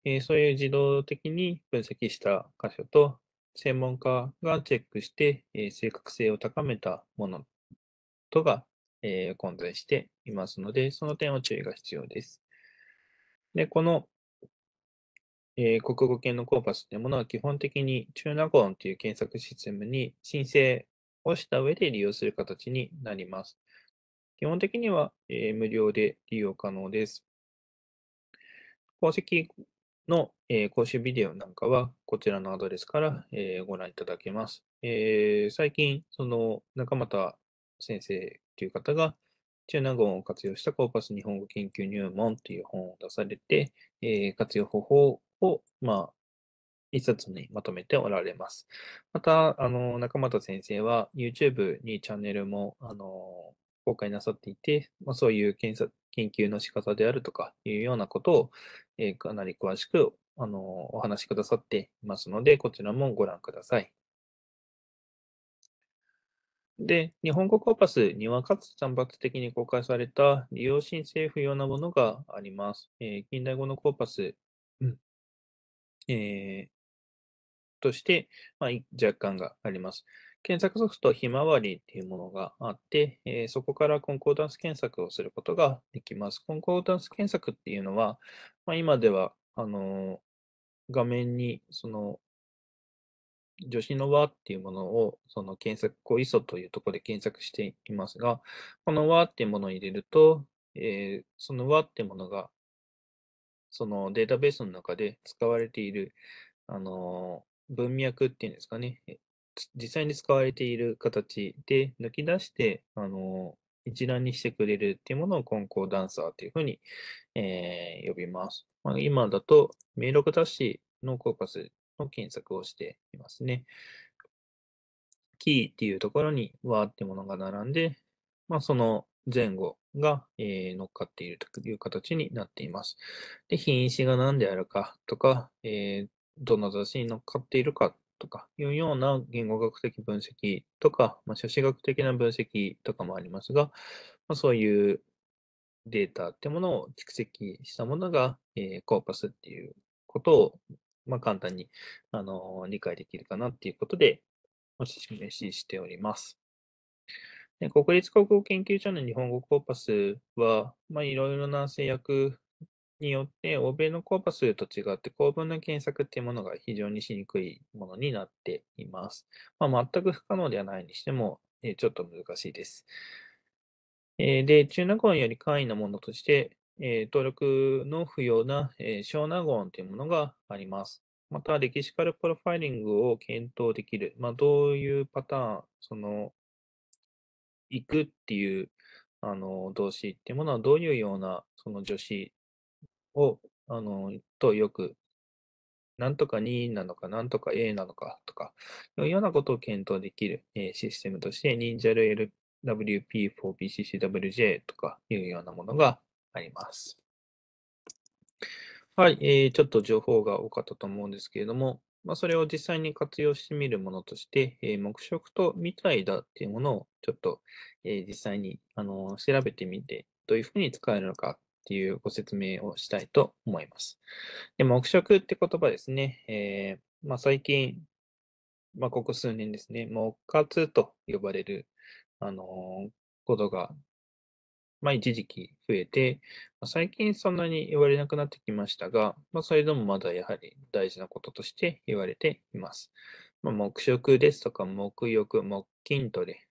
えー、そういう自動的に分析した箇所と専門家がチェックして、え正確性を高めたものとが、え混在していますので、その点は注意が必要です。で、この、え国語圏のコーパスというものは基本的にチューナンという検索システムに申請をした上で利用する形になります。基本的には、え無料で利用可能です。鉱石の、えー、講習ビデオなんかは、こちらのアドレスから、えー、ご覧いただけます。えー、最近、その中田先生という方が、中南言を活用したコーパス日本語研究入門という本を出されて、えー、活用方法を、まあ、一冊にまとめておられます。また、あの、中俣先生は YouTube にチャンネルも、あの、公開なさっていて、まあ、そういう検査研究の仕方であるとかいうようなことを、えー、かなり詳しくあのお話しくださっていますので、こちらもご覧ください。で、日本語コーパスにはかつ散発的に公開された利用申請不要なものがあります。えー、近代語のコーパス、うんえー、として、まあ、若干があります。検索ソフトひまわりっていうものがあって、えー、そこからコンコーダンス検索をすることができます。コンコーダンス検索っていうのは、まあ、今では、あのー、画面に、その、助詞の和っていうものを、その検索語 i s というところで検索していますが、この和っていうものを入れると、えー、その和っていうものが、そのデータベースの中で使われている、あのー、文脈っていうんですかね、実際に使われている形で抜き出して、あの、一覧にしてくれるっていうものをコーダンサーっていうふうに、えー、呼びます。まあ、今だと、名録雑誌のコーパスの検索をしていますね。キーっていうところにわーってものが並んで、まあ、その前後が、えー、乗っかっているという形になっています。で、品種が何であるかとか、えー、どんな雑誌に乗っかっているかとかいうような言語学的分析とか、まあ、写学的な分析とかもありますが、まあ、そういうデータってものを蓄積したものが、えー、コーパスっていうことを、まあ、簡単に、あのー、理解できるかなっていうことでお示ししております。で国立国語研究所の日本語コーパスは、まあ、いろいろな制約によって、欧米のコーパスと違って公文の検索っていうものが非常にしにくいものになっています。まあ、全く不可能ではないにしても、えー、ちょっと難しいです。えー、で、中納言より簡易なものとして、えー、登録の不要な、えー、小納言というものがあります。また、歴史カルプロファイリングを検討できる。まあ、どういうパターン、その、行くっていうあの動詞っていうものはどういうようなその助詞を、あの、とよく、なんとか2なのか、なんとか A なのかとか、いうようなことを検討できる、えシステムとして、n i n j a l w p 4 BCCWJ とかいうようなものがあります。はい、えー、ちょっと情報が多かったと思うんですけれども、まあ、それを実際に活用してみるものとして、えー、黙食とみたいだっていうものをちょっと、えー、実際に、あのー、調べてみて、どういうふうに使えるのかっていうご説明をしたいと思います。で、黙食って言葉ですね。えー、まあ、最近、まあ、ここ数年ですね、黙活と呼ばれる、あのー、ことが、まあ、一時期増えて、まあ、最近そんなに言われなくなってきましたが、まあ、それでもまだやはり大事なこととして言われています。まあ、黙食ですとか、黙浴、黙筋トレ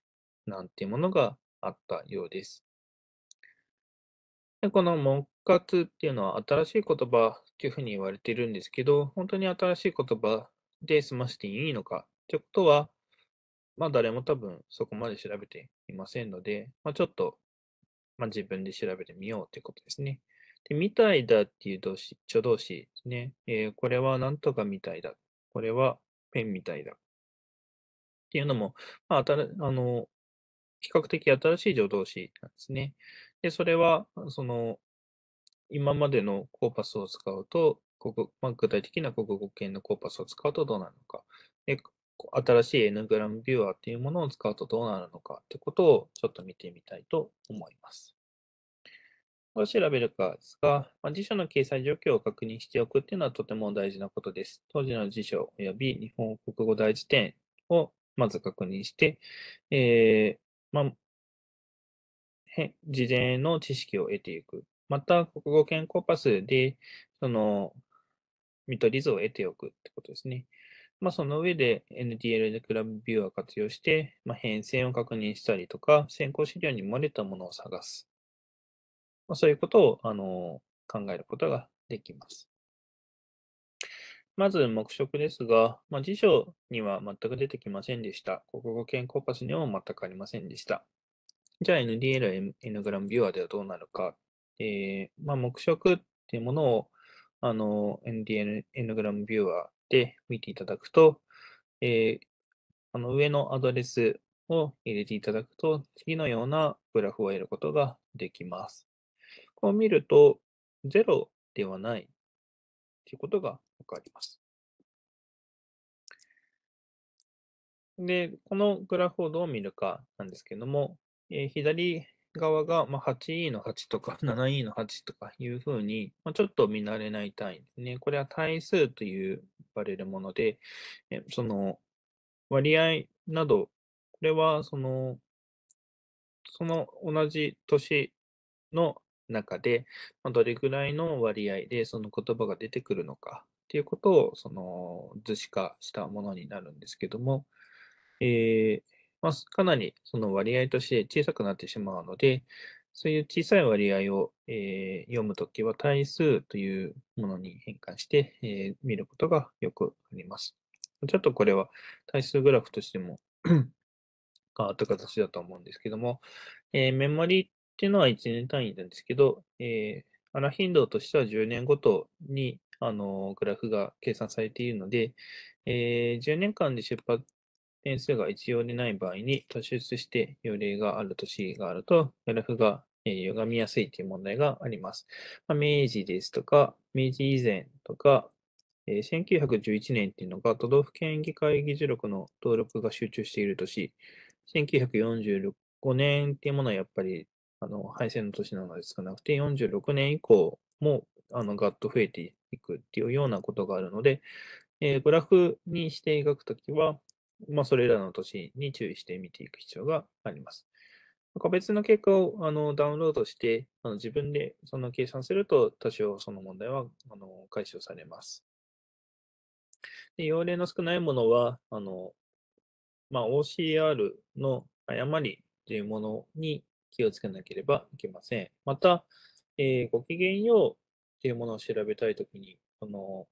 なんていうものがあったようです。で、このモン活っていうのは新しい言葉っていうふうに言われているんですけど、本当に新しい言葉で済ましていいのかってことは、まあ誰も多分そこまで調べていませんので、まあちょっと、まあ、自分で調べてみようってことですね。で、みたいだっていう動詞、助動詞ですね。えー、これはなんとかみたいだ。これはペンみたいだ。っていうのも、まあ、あの、比較的新しい助動詞なんですね。で、それは、その、今までのコーパスを使うと、国まあ、具体的な国語圏のコーパスを使うとどうなるのか。で新しい N グラムビューアーっていうものを使うとどうなるのかってことをちょっと見てみたいと思います。どう調べるかですが、まあ、辞書の掲載状況を確認しておくっていうのはとても大事なことです。当時の辞書及び日本国語大辞典をまず確認して、えーまあ、事前の知識を得ていく。また、国語健康パスで、その、見取り図を得ておくってことですね。まあ、その上で NTL でクラブビューを活用して、まあ、変遷を確認したりとか、先行資料に漏れたものを探す。まあ、そういうことを、あの、考えることができます。まず、目色ですが、まあ、辞書には全く出てきませんでした。国語健康パスにも全くありませんでした。じゃあ NDL、n グラムビューアーではどうなるか。えー、まあ、目色っていうものを、あの、NDL、n グラムビューアーで見ていただくと、えー、あの上のアドレスを入れていただくと、次のようなグラフを得ることができます。こう見ると、0ではないということがわかります。で、このグラフをどう見るかなんですけども、えー、左側が、まあ、8E の8とか 7E の8とかいうふうに、まあ、ちょっと見慣れない単位ですね。これは対数と呼ばれるもので、えその割合など、これはその、その同じ年の中で、まあ、どれぐらいの割合でその言葉が出てくるのかっていうことをその図示化したものになるんですけども、えー、まあ、かなりその割合として小さくなってしまうので、そういう小さい割合を、えー、読むときは対数というものに変換して、えー、見ることがよくあります。ちょっとこれは対数グラフとしても 変わった形だと思うんですけども、えー、メモリっていうのは1年単位なんですけど、えー、アラ頻度としては10年ごとにあのグラフが計算されているので、えー、10年間で出発点数が一様でない場合に突出して余例がある年があると、グラフが歪みやすいという問題があります。ま明治ですとか、明治以前とか、1911年っていうのが都道府県議会議事録の登録が集中している年、1945年っていうものはやっぱりあの敗戦の年なので少なくて、46年以降もあのガッと増えていくっていうようなことがあるので、えー、グラフにして描くときは、まあ、それらの年に注意して見ていく必要があります。個別の結果をあのダウンロードして、あの自分でその計算すると、多少その問題はあの解消されます。で用例の少ないものは、あのまあ、OCR の誤りというものに気をつけなければいけません。また、えー、ごきげんようというものを調べたいときに、この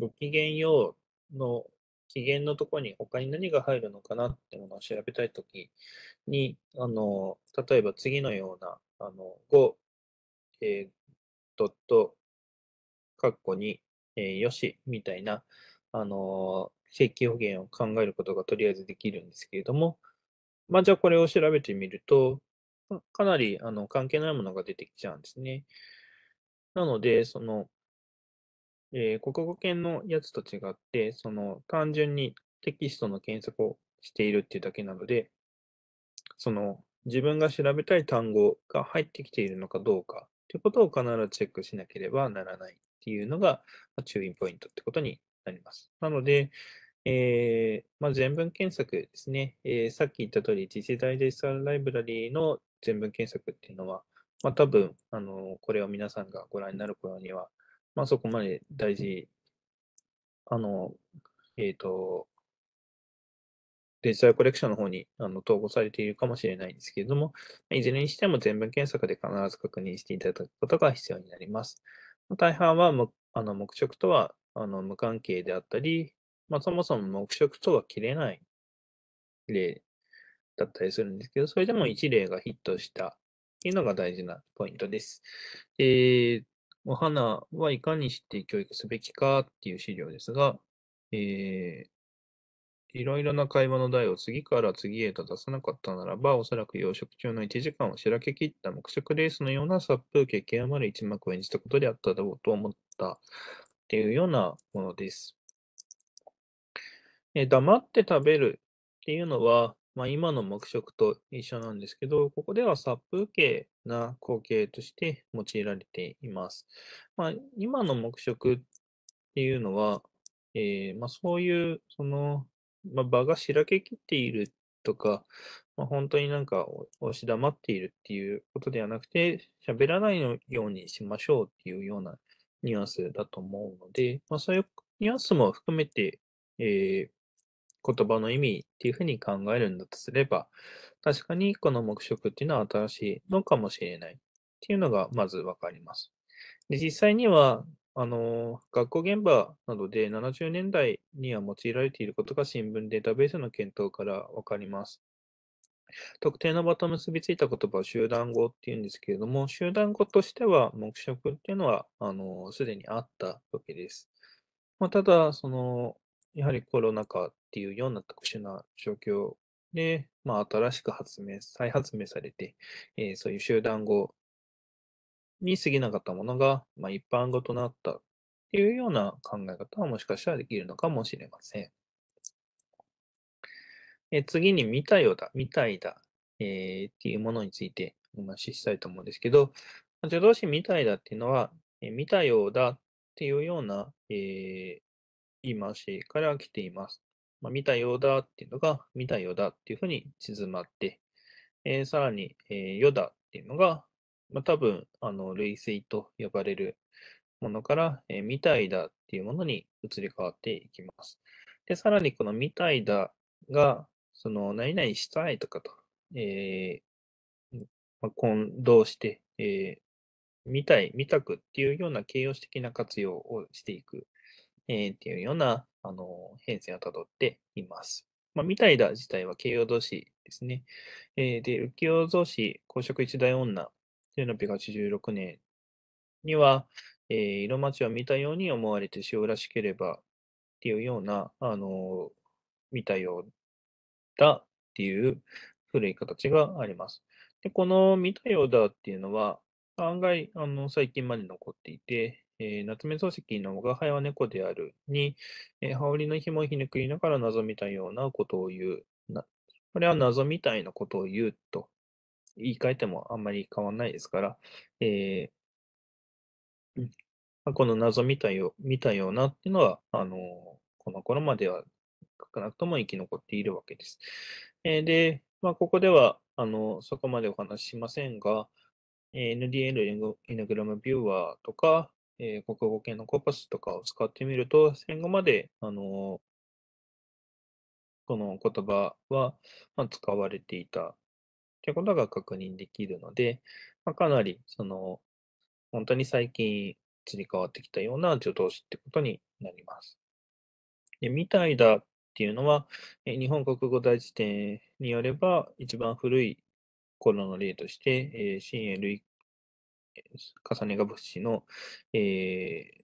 ごきげんようの期限のところに他に何が入るのかなってものを調べたいときに、あの、例えば次のような、あの、5、えー、ドット、カッコに、えー、よし、みたいな、あの、正規表現を考えることがとりあえずできるんですけれども、まあ、じゃあこれを調べてみると、かなりあの関係ないものが出てきちゃうんですね。なので、その、えー、国語圏のやつと違って、その単純にテキストの検索をしているっていうだけなので、その自分が調べたい単語が入ってきているのかどうかということを必ずチェックしなければならないっていうのが注意ポイントってことになります。なので、えー、まあ、全文検索ですね、えー、さっき言った通り、次世代デジタルライブラリーの全文検索っていうのは、まあ、多分、あの、これを皆さんがご覧になる頃には、まあそこまで大事、あの、えっ、ー、と、デジタルコレクションの方にあの統合されているかもしれないんですけれども、いずれにしても全文検索で必ず確認していただくことが必要になります。大半はあの目色とはあの無関係であったり、まあ、そもそも目色とは切れない例だったりするんですけど、それでも一例がヒットしたっていうのが大事なポイントです。えー、お花はいかにして教育すべきかっていう資料ですが、えー、いろいろな会話の題を次から次へと出さなかったならば、おそらく養殖中の1時間をしらけ切った黙食レースのような殺風景極まる一幕を演じたことであっただろうと思ったっていうようなものです。え黙って食べるっていうのは、まあ、今の黙食と一緒なんですけど、ここでは殺風景な光景として用いられています。まあ、今の黙食っていうのは、えー、まあ、そういう、その、まあ、場がしらけきっているとか、まあ、本当になんか押し黙っているっていうことではなくて、喋らないようにしましょうっていうようなニュアンスだと思うので、まあ、そういうニュアンスも含めて、えー、言葉の意味っていうふうに考えるんだとすれば、確かにこの黙食っていうのは新しいのかもしれないっていうのがまずわかります。で実際には、あの、学校現場などで70年代には用いられていることが新聞データベースの検討からわかります。特定の場と結びついた言葉を集団語っていうんですけれども、集団語としては黙食っていうのは、あの、すでにあったわけです。まあ、ただ、その、やはりコロナ禍っていうような特殊な状況で、まあ、新しく発明、再発明されて、えー、そういう集団語に過ぎなかったものが、まあ、一般語となったっていうような考え方はもしかしたらできるのかもしれません。えー、次に、見たようだ、見たいだ、えー、っていうものについてお話ししたいと思うんですけど、助動詞みたいだっていうのは、えー、見たようだっていうような、えー、言い回しから来ています。まあ、見たようだっていうのが、見たようだっていうふうに縮まって、えー、さらに、えー、よだっていうのが、まあ、多分、あの、類推と呼ばれるものから、えー、見たいだっていうものに移り変わっていきます。で、さらにこの見たいだが、その、何々したいとかと、えー、まあ、混同して、えー、見たい、見たくっていうような形容詞的な活用をしていく、えー、っていうようなあの、変遷をたどっています。まあ、みだ自体は慶応同士ですね。えー、で、浮世造詞、公職一大女、1686年には、えー、色町を見たように思われてしおらしければっていうような、あのー、見たようだっていう古い形があります。で、この見たようだっていうのは、案外、あの、最近まで残っていて、えー、夏目漱石の我が輩は猫であるに、えー、羽織の紐をひねくりながら謎みたいようなことを言う。なこれは謎みたいなことを言うと言い換えてもあんまり変わらないですから、えー、この謎みたいよ見たようなっていうのは、あのー、この頃までは少なくとも生き残っているわけです。えー、で、まあ、ここではあのそこまでお話ししませんが、NDL エノグラムビューワーとか、えー、国語系のコパスとかを使ってみると、戦後まで、あのこの言葉は、まあ、使われていたということが確認できるので、まあ、かなり、その、本当に最近移り変わってきたような助動詞いうことになります。でみたいだっていうのは、日本国語大辞典によれば、一番古い頃の例として、えー、新英類重ねが物資の、えー、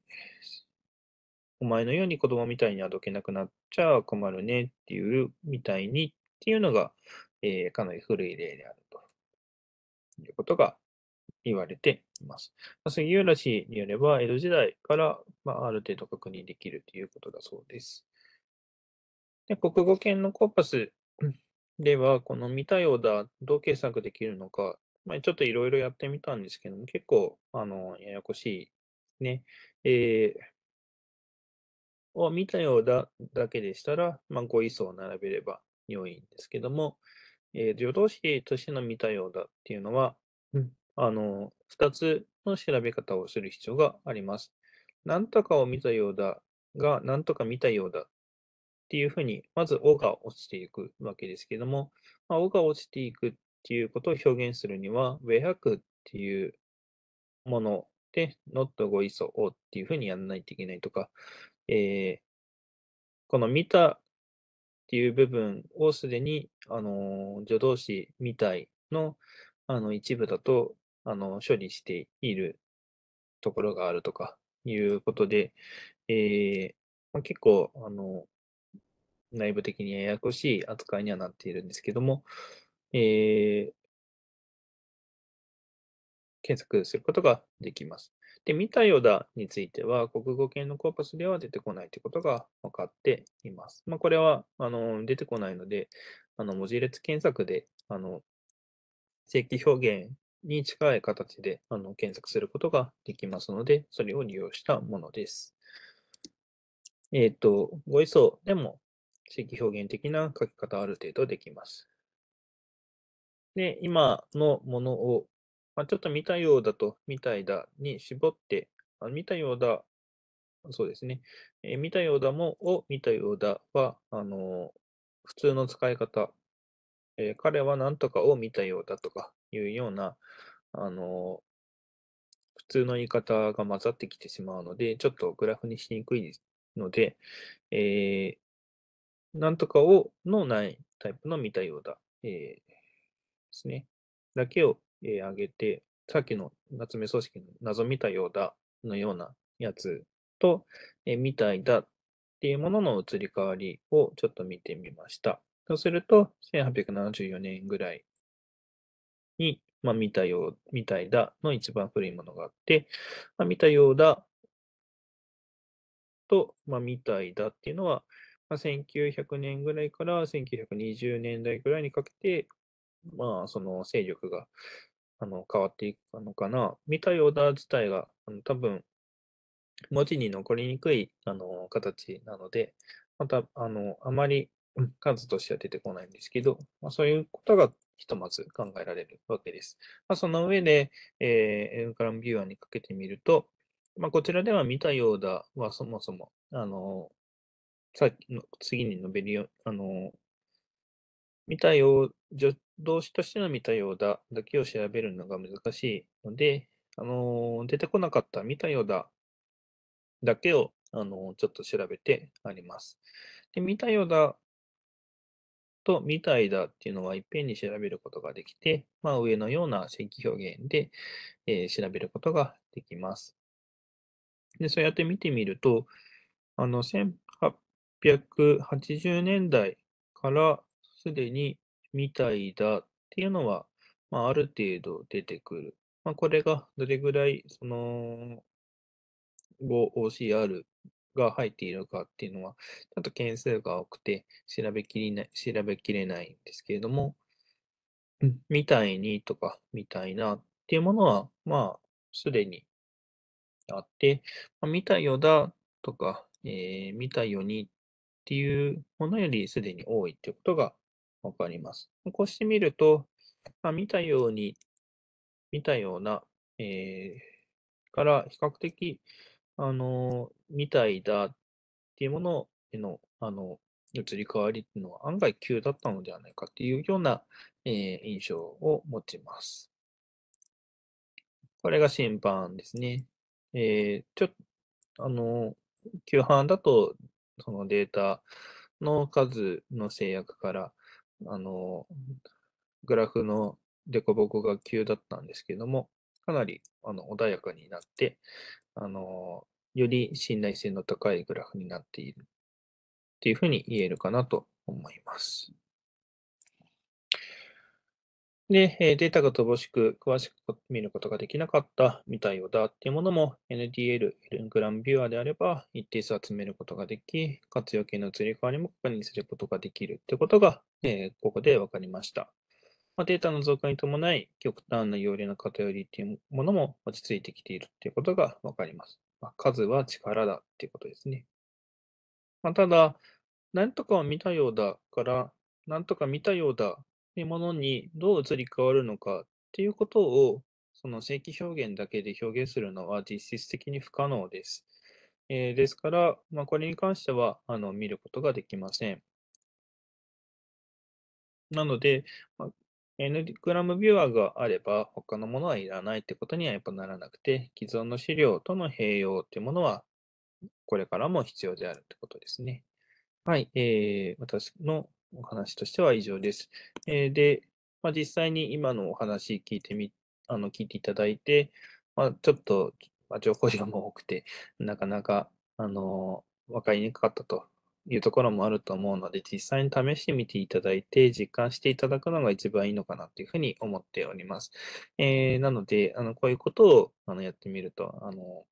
お前のように子供みたいにはどけなくなっちゃ困るねっていうみたいにっていうのが、えー、かなり古い例であるということが言われています。杉浦氏によれば、江戸時代から、まあ、ある程度確認できるということだそうです。で国語圏のコーパスでは、この見たようだ、どう検索できるのかまあ、ちょっといろいろやってみたんですけども、結構、あの、ややこしいね。えー、を見たようだだけでしたら、まあ、語位相を並べれば良いんですけども、えー、助動詞としての見たようだっていうのは、うん、あの、二つの調べ方をする必要があります。なんとかを見たようだが、なんとか見たようだっていうふうに、まず、おが落ちていくわけですけども、まあ、おが落ちていくっっていうことを表現するには、ウェハクっていうもので、not ゴイソをっていうふうにやらないといけないとか、えー、この見たっていう部分をすでに、あのー、助動詞みたいのあの一部だと、あの処理しているところがあるとかいうことで、えーまあ、結構、あの内部的にややこしい扱いにはなっているんですけども、えー、検索することができます。で、見たようだについては、国語系のコーパスでは出てこないということが分かっています。まあ、これはあの出てこないので、あの文字列検索であの正規表現に近い形であの検索することができますので、それを利用したものです。えっ、ー、と、ご意想でも正規表現的な書き方ある程度できます。で、今のものを、まあ、ちょっと見たようだと、みたいだに絞って、あ見たようだ、そうですね。え見たようだも、を見たようだは、あのー、普通の使い方。えー、彼は何とかを見たようだとかいうような、あの普通の言い方が混ざってきてしまうので、ちょっとグラフにしにくいので、えー、なんとかをのないタイプの見たようだ、えー、ですね、だけを、えー、上げて、さっきの夏目組織の謎見たようだのようなやつと、えー、みたいだっていうものの移り変わりをちょっと見てみました。そうすると、1874年ぐらいに、まあ、見たよう、みたいだの一番古いものがあって、まあ、見たようだと、まあ、みたいだっていうのは、まあ、1900年ぐらいから1920年代ぐらいにかけてまあ、その勢力があの変わっていくのかな。見たヨーダー自体があの多分、文字に残りにくいあの形なので、また、あの、あまり数としては出てこないんですけど、まあ、そういうことがひとまず考えられるわけです。まあ、その上で、えー、クラムビューアーにかけてみると、まあ、こちらでは見たようだはそもそも、あの、さっきの次に述べるよ、あの、見たよう、動詞としての見たようだだけを調べるのが難しいので、あの出てこなかった見たようだだけを、あのちょっと調べてあります。で、見たようだとみたいだっていうのはいっぺんに調べることができて、まあ、上のような正規表現で、えー、調べることができます。で、そうやって見てみると、あの、1880年代からすでにみたいだっていうのは、まあ、ある程度出てくる。まあ、これがどれぐらい、その、5OCR が入っているかっていうのは、ちょっと件数が多くて調べきれない、調べきれないんですけれども、うん、みたいにとか、みたいなっていうものは、まあ、すでにあって、まあ、見たよだとか、えー、見たよにっていうものよりすでに多いっていうことがわかります。こうしてみると、まあ、見たように、見たような、えー、から比較的、あのー、みたいだっていうものへの、あの、移り変わりっていうのは案外急だったのではないかっていうような、えー、印象を持ちます。これが審判ですね。えー、ちょっと、あの、急判だと、そのデータの数の制約から、あの、グラフの凸凹が急だったんですけども、かなりあの穏やかになって、あの、より信頼性の高いグラフになっているっていうふうに言えるかなと思います。で、データが乏しく、詳しく見ることができなかったみたいよだっていうものも NDL、グランビューアーであれば一定数集めることができ、活用系の移り変わりも確認することができるってことが、えここで分かりました。まデータの増加に伴い、極端な容量の偏りっていうものも落ち着いてきているっていうことが分かります。ま数は力だっていうことですね。まただ、なんとかを見たようだから、なんとか見たようだっていうものにどう移り変わるのかっていうことを、その正規表現だけで表現するのは実質的に不可能です。えー、ですから、まあ、これに関してはあの見ることができません。なので、まあ、N グラムビューアーがあれば他のものはいらないってことにはやっぱならなくて、既存の資料との併用っていうものはこれからも必要であるってことですね。はい、えー、私のお話としては以上です。えー、で、まあ、実際に今のお話聞いてみ、あの、聞いていただいて、まあ、ちょっと、まあ、情報量も多くて、なかなか、あの、分かりにくかったというところもあると思うので、実際に試してみていただいて、実感していただくのが一番いいのかなというふうに思っております。えー、なので、あの、こういうことを、あの、やってみると、あの、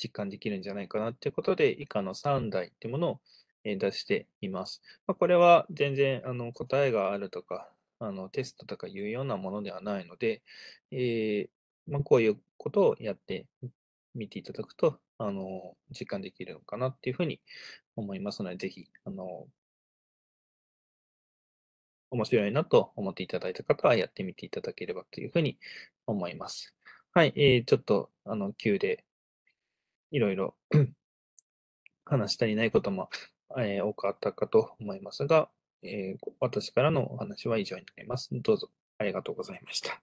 実感できるんじゃないかなということで、以下の3台っていうものをえ出しています。まあ、これは全然あの答えがあるとか、あのテストとかいうようなものではないので、えー、まあ、こういうことをやってみていただくと、あの実感できるのかなっていうふうに思いますので、ぜひ、あの面白いなと思っていただいた方はやってみていただければというふうに思います。はい、えー、ちょっと、あの、急で、いろいろ 話したりないこともえー、多かったかと思いますが、えー、私からのお話は以上になります。どうぞありがとうございました。